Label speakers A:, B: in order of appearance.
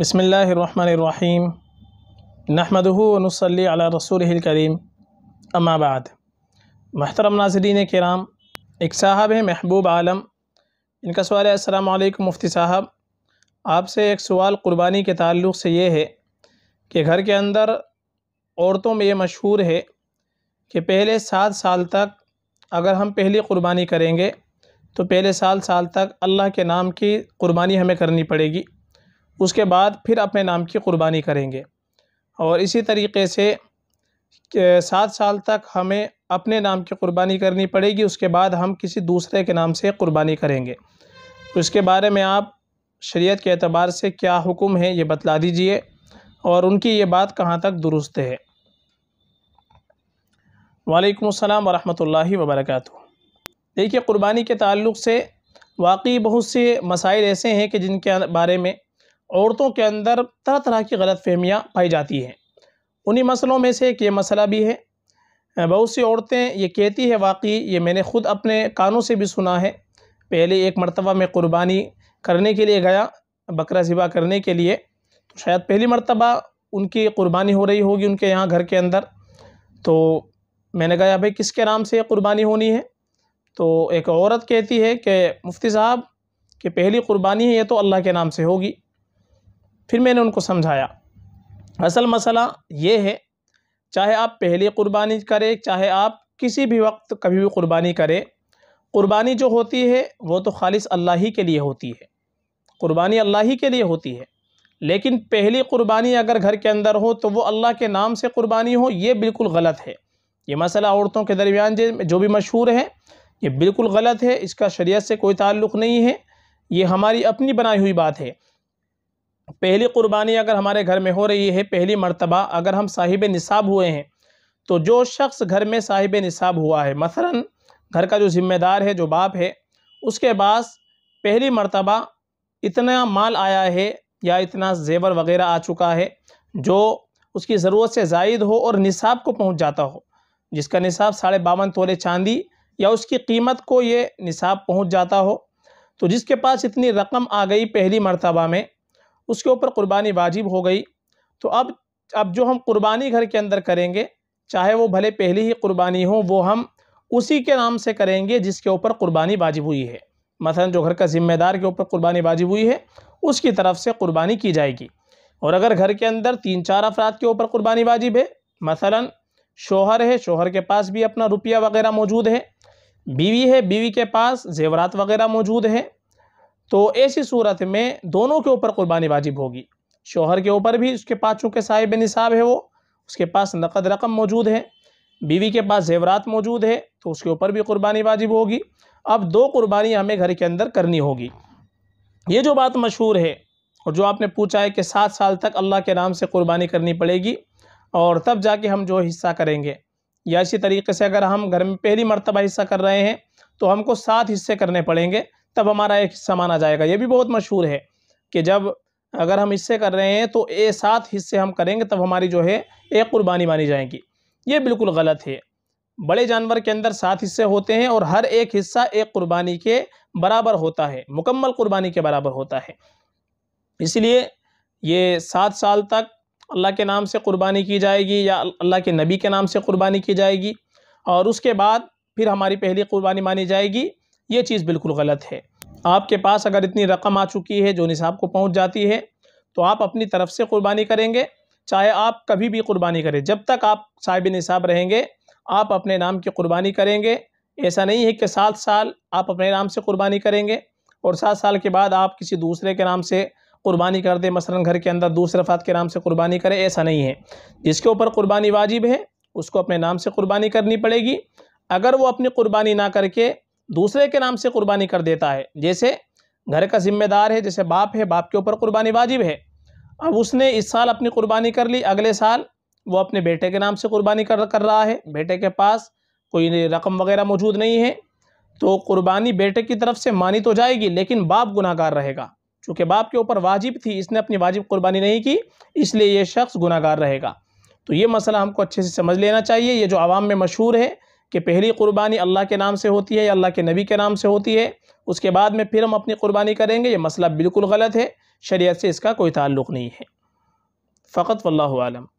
A: बसमीम नहमदनसली रसूल करीम अम्माबाद महतरम नाजरीन कराम एक साहब हैं महबूब आलम इनका सवाल है असलकम मुफ्ती साहब आपसे एक सवाल क़ुरबानी के ताल्लुक़ से ये है कि घर के अंदर औरतों में ये मशहूर है कि पहले सात साल तक अगर हम पहली क़ुरबानी करेंगे तो पहले साल साल तक अल्लाह के नाम की क़ुरबानी हमें करनी पड़ेगी उसके बाद फिर अपने नाम की क़ुरबानी करेंगे और इसी तरीके से सात साल तक हमें अपने नाम की क़ुरबानी करनी पड़ेगी उसके बाद हम किसी दूसरे के नाम से क़ुरबानी करेंगे तो इसके बारे में आप शरीयत के अतबार से क्या हुक्म है ये बतला दीजिए और उनकी ये बात कहाँ तक दुरुस्त है वालेकुम अस्सलाम वरहमतुल्लाहि वबरकत देखिए कुर्बानी के ताल्लुक़ से वाकई बहुत से मसाइल ऐसे हैं कि जिनके बारे में औरतों के अंदर तरह तरह की गलत फहमियाँ पाई जाती हैं उन्हीं मसलों में से एक ये मसला भी है बहुत सी औरतें ये कहती है वाकई ये मैंने ख़ुद अपने कानों से भी सुना है पहले एक मरतबा मैं क़ुरबानी करने के लिए गया बकरा ज़िबा करने के लिए तो शायद पहली मरतबा उनकी क़ुरबानी हो रही होगी उनके यहाँ घर के अंदर तो मैंने कहा भाई किसके नाम से क़ुरबानी होनी है तो एक औरत कहती है कि मुफ्ती साहब कि पहली क़ुरबानी है ये तो अल्लाह के नाम से होगी फिर मैंने उनको समझाया असल मसला ये है चाहे आप पहले कुर्बानी करें चाहे आप किसी भी वक्त कभी भी कुर्बानी करें कुर्बानी जो होती है वो तो खालिस अल्लाह ही के लिए होती है कुर्बानी अल्लाह ही के लिए होती है लेकिन पहली कुर्बानी अगर घर के अंदर हो तो वो अल्लाह के नाम से कुर्बानी हो ये बिल्कुल गलत है ये मसला औरतों के दरमियान जो भी मशहूर है ये बिल्कुल गलत है इसका शरीयत से कोई ताल्लुक़ नहीं है ये हमारी अपनी बनाई हुई बात है पहली क़ुर्बानी अगर हमारे घर में हो रही है पहली मरतबा अगर हम साहिब निसाब हुए हैं तो जो शख्स घर में साहिब निसाब हुआ है मसला घर का जो ज़िम्मेदार है जो बाप है उसके पास पहली मरतबा इतना माल आया है या इतना जेवर वगैरह आ चुका है जो उसकी ज़रूरत से जायद हो और निसाब को पहुंच जाता हो जिसका निसाब साढ़े बावन तोले चांदी या उसकी कीमत को ये निसाब पहुंच जाता हो तो जिसके पास इतनी रकम आ गई पहली मरतबा में उसके ऊपर कुर्बानी वाजिब हो गई तो अब अब जो हम कुर्बानी घर के अंदर करेंगे चाहे वो भले पहली ही कुर्बानी हो वो हम उसी के नाम से करेंगे जिसके ऊपर कुर्बानी वाजिब हुई है मसलन जो घर का ज़िम्मेदार के ऊपर कुर्बानी वाजिब हुई है उसकी तरफ से कुर्बानी की जाएगी और अगर घर के अंदर तीन चार अफराद के ऊपर कुर्बानी वाजिब है मसलन शोहर है शोहर के पास भी अपना रुपया वगैरह मौजूद है बीवी है बीवी के पास जेवरात वगैरह मौजूद है तो ऐसी सूरत में दोनों के ऊपर कुर्बानी वाजिब होगी शोहर के ऊपर भी उसके पास चूँकि साहिब निसाब है वो उसके पास नकद रकम मौजूद है बीवी के पास जेवरात मौजूद है तो उसके ऊपर भी कुर्बानी वाजिब होगी अब दो कुर्बानी हमें घर के अंदर करनी होगी ये जो बात मशहूर है और जो आपने पूछा है कि सात साल तक अल्लाह के नाम से कुर्बानी करनी पड़ेगी और तब जाके हम जो हिस्सा करेंगे या इसी तरीके से अगर हम घर में पहली मरतबा हिस्सा कर रहे हैं तो हमको सात हिस्से करने पड़ेंगे तब हमारा एक हिस्सा माना जाएगा ये भी बहुत मशहूर है कि जब अगर हम हिस्से कर रहे हैं तो ए सात हिस्से हम करेंगे तब हमारी जो है एक कुर्बानी मानी जाएगी ये बिल्कुल गलत है बड़े जानवर के अंदर सात हिस्से होते हैं और हर एक हिस्सा एक कुर्बानी के बराबर होता है मुकम्मल कुर्बानी के बराबर होता है इसलिए ये सात साल तक अल्लाह के नाम से कुर्बानी की जाएगी या अल्लाह के नबी के नाम से कुर्बानी की जाएगी और उसके बाद फिर हमारी पहली कुर्बानी मानी जाएगी ये चीज़ बिल्कुल गलत है आपके पास अगर इतनी रकम आ चुकी है जो निसाब को पहुंच जाती है तो आप अपनी तरफ से कुर्बानी करेंगे चाहे आप कभी भी कुर्बानी करें जब तक आप साहिब निसाब रहेंगे आप अपने नाम की कुर्बानी करेंगे ऐसा नहीं है कि सात साल आप अपने नाम से कुर्बानी करेंगे और सात साल के बाद आप किसी दूसरे के नाम से कुर्बानी कर दें मसलन घर के अंदर दूसरे अफराद के नाम से कुर्बानी करें ऐसा नहीं है जिसके ऊपर कुर्बानी वाजिब है उसको अपने नाम से कुर्बानी करनी पड़ेगी अगर वो अपनी कुर्बानी ना करके दूसरे के नाम से कुर्बानी कर देता है जैसे घर का जिम्मेदार है जैसे बाप है बाप के ऊपर कुर्बानी वाजिब है अब उसने इस साल अपनी कुर्बानी कर ली अगले साल वो अपने बेटे के नाम से कुर्बानी कर कर रहा है बेटे के पास कोई रकम वगैरह मौजूद नहीं है तो कुर्बानी बेटे की तरफ से मानी तो जाएगी लेकिन बाप गुनागार रहेगा चूँकि बाप के ऊपर वाजिब थी इसने अपनी वाजिब कुर्बानी नहीं की इसलिए ये शख्स गुनागार रहेगा तो ये मसला हमको अच्छे से समझ लेना चाहिए ये जो आवाम में मशहूर है कि पहली क़ुरबानी अल्लाह के नाम से होती है या अल्लाह के नबी के नाम से होती है उसके बाद में फिर हम अपनी क़ुरबानी करेंगे ये मसला बिल्कुल गलत है शरीयत से इसका कोई ताल्लुक़ नहीं है फ़कत वल्लम